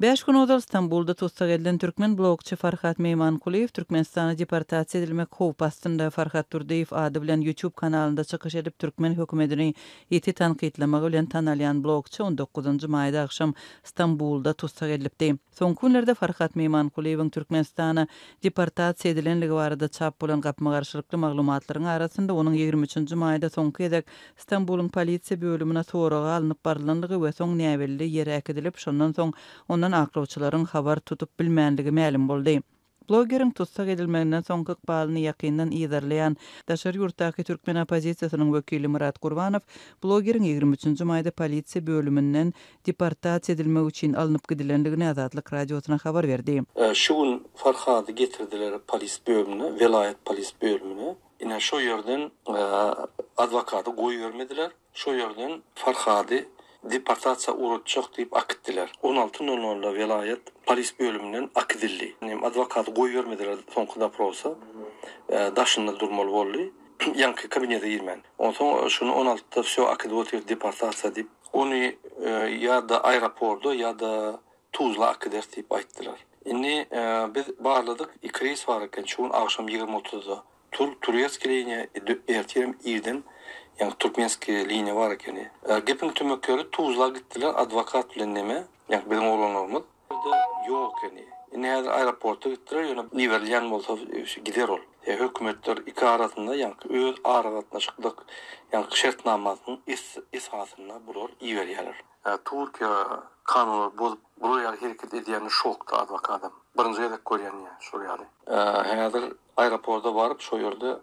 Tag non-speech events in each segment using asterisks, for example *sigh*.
Beş gün odal İstanbul'da tutsak edilen Türkmen blogçı Farhat Meyman Kuleyev, Türkmenistan'a departasi edilmek Farhat Turdeyev adı bilen YouTube kanalında çıkış edip Türkmen hükümetini iti tanqitlamak ulen tanalyan blogçı 19. mayda akşam İstanbul'da tutsak edilipdi. Son kunlerde Farhat Meyman Kuleyev'in Türkmenistan'a departasi edilenlik çap bulan kapma karşılıklı maglumatların arasında onun 23. mayda son kiyedek İstanbul'un polisi bölümüne soruğa alınıp barlanlığı ve son neyveli yere ekedilip şundan son ýaşanan aqlawçylaryň habar tutup bilmändigi ma'lum boldy. Blogerin tutsak edilmäginden son gyk balini ýakyndan ýerleýän täşir ýurtdaky türkmen opozisiýasynyň wekili Murat Gurbanow blogerin 23-nji polisi polisiýa bölüminden deportasiýa edilmek üçin alınıp gidilendigini Azatlyk radiosyna habar berdi. E, şu gün Farhady getirdiler polis bölümüne, velayet polis bölümüne. Ine şu ýerden e, advokaty goýýarmadylar. Şu ýerden Farhady departatsya urutchuk dep ak 16.00 16 00 da velayat paris bölüminden akidilli avukat koyyormediler fonkda prosa e, daşında durmaly bolly yankı *clears throat* kabinette yirmen ondan şunu 16 de vse akidovater departatsya dep onu e, ya da ayra pordu ya da tuzla akidertip aittilar inni e, biz barladık ikis varırken çoğun akşam 20.30 tur turyaskireni ertirem yani Türkmenski lini var ekeni. Hani. E, Gepin tümökörü tuzla gittiler advokat bilen neme. Yani bizim oğlanlarımız. Yok yani. E, nihayet aeroporta gittiler. Yani Niverliyan bolsa e, şey, gider ol. E, hükümetler iki arasında yankı öz aragatna şıkdık yankı şertnamasının is, ishasına bulur iverýärler. E, Turkiya kanunu bozup buraya hareket edýäni şokda advak adam. Birinci edek görýän ýa, şol ýaly. E, Häzir aeroporda baryp şol ýerde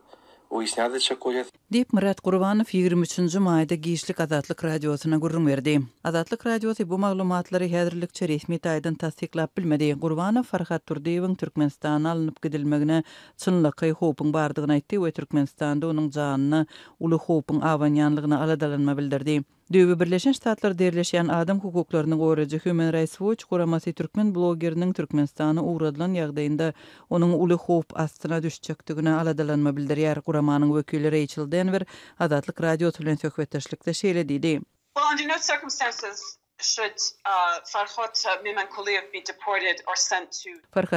o isnäde çek Dip Murat Qurbanov 23-nji maýda Giýişlik Azatlyk radiosyna gurrun berdi. Azatlyk radiosy bu maglumatlary häzirlik resmi taýdan tassyklap bilmedi. Qurbanov Farhat Turdiýewiň Türkmenistana alınıp gidilmegine çynly gaý howpyň bardygyny aýtdy we Türkmenistanda onuň janyny uly howpyň awanyanlygyna aladalanma bildirdi. Döwe Birleşen Ştatlar derleşýän adam hukuklarynyň goýrajy Human Rights Watch guramasy türkmen blogeriniň Türkmenistana ugradylan ýagdaýynda onuň uly howp astyna düşjekdigine aladalanma bildirýär. Guramanyň wekilleri Denver Azadlyk Radio Tülen Sökwetdeşlikde şeýle diýdi. Well, under no circumstances uh, Farhat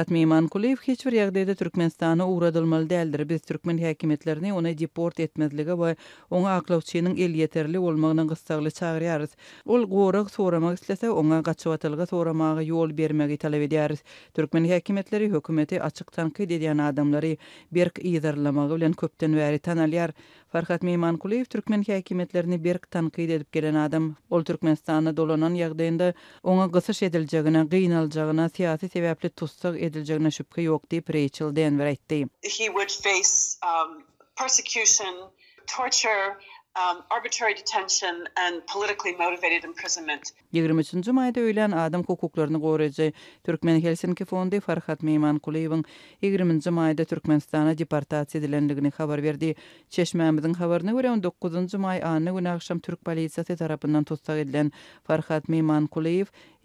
Mimankuliyev be hiç bir ýagdaýda Türkmenistana uğradylmaly däldir. Biz türkmen häkimetlerini ona deport etmezligi we oňa aklawçynyň el ýeterli bolmagyny gysgaly çagyrýarys. Ol gorag soramak islese oňa gaçwatylga soramagy ýol bermegi talap ederis. Türkmen häkimetleri hökümeti açyk tanky diýen adamlary berk ýerlemegi bilen köpden bäri tanalýar. Farhat Meymankulyev türkmen häkimetlerini berk tanqid edip gelen adam, ol Türkmenistanda dolanan ýagdaýynda oňa gysyş ediljegine, gynalyjagyna, siýasi sebäpli tutsak ediljegine şüphe ýok diýip Rachel Denver aýtdy. He would face um, persecution, torture, Um, arbitrary detention and politically motivated imprisonment. 23-nji maýda öýlen adam hukuklaryny goraýjy Türkmen Helsinki fondy Farhat Meýman Kuliýewiň 20-nji maýda Türkmenistana deportasiýa edilendigini habar berdi. Çeşmämiziň habaryna görä 19-njy may anyny güni akşam Türk polisiýasy tarapyndan tutsak edilen Farhat Meýman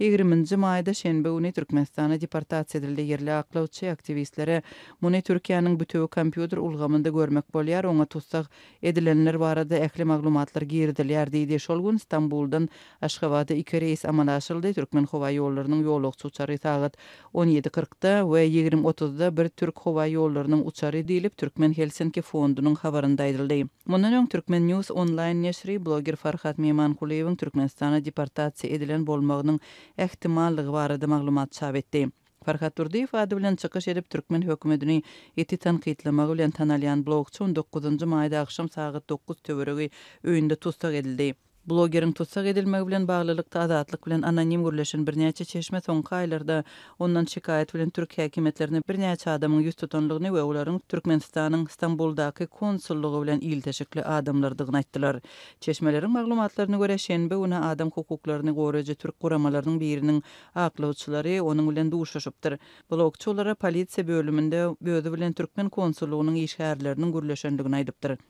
20-nji maýda şenbe günü Türkmenistana deportasiýa edildi ýerli aklawçy aktivistlere muny Türkiýanyň bütün kompýuter ulgamynda görmek bolýar, oňa tutsak edilenler barada ähli maglumatlar girdiler diýdi. Şol gün Stambuldan Aşgabatda iki reis amanaşyldy. Türkmen howa ýollarynyň ýolugçy uçary sagat 17.40-da we 20.30-da bir türk howa ýollarynyň uçary diýilip Türkmen Helsinki fondunyň habarynda aýdyldy. Mundan öň Türkmen News online neşri blogger Farhat Meymankulyewiň Türkmenistana deportasiýa edilen bolmagynyň ehtimallyg barada maglumat çap etdi. Farhat Turdiyev adı bilen çykış edip Türkmen hökümetini eti tanqidlama bilen tanalyan blogçu 19-njy maýda akşam saat 9 töwereği öýünde tutsak edildi. Blogerin tutsak edilmek bilen bağlılıkta azatlık bilen anonim gürleşen bir çeşme son kaylarda ondan şikayet bilen Türk hekimetlerine bir neçe adamın yüz tutanlığını ve onların Türkmenistan'ın İstanbul'daki konsulluğu bilen il teşekli adamlardığını ettiler. Çeşmelerin maglumatlarını göre şenbe ona adam hukuklarını koruyucu Türk kuramalarının birinin aklı uçları onun bilen duşaşıptır. Blogçı olara polisi bölümünde bölümünde bölümünde Türkmen konsulluğunun işgərlərinin gürləşənliğini aydıbdır.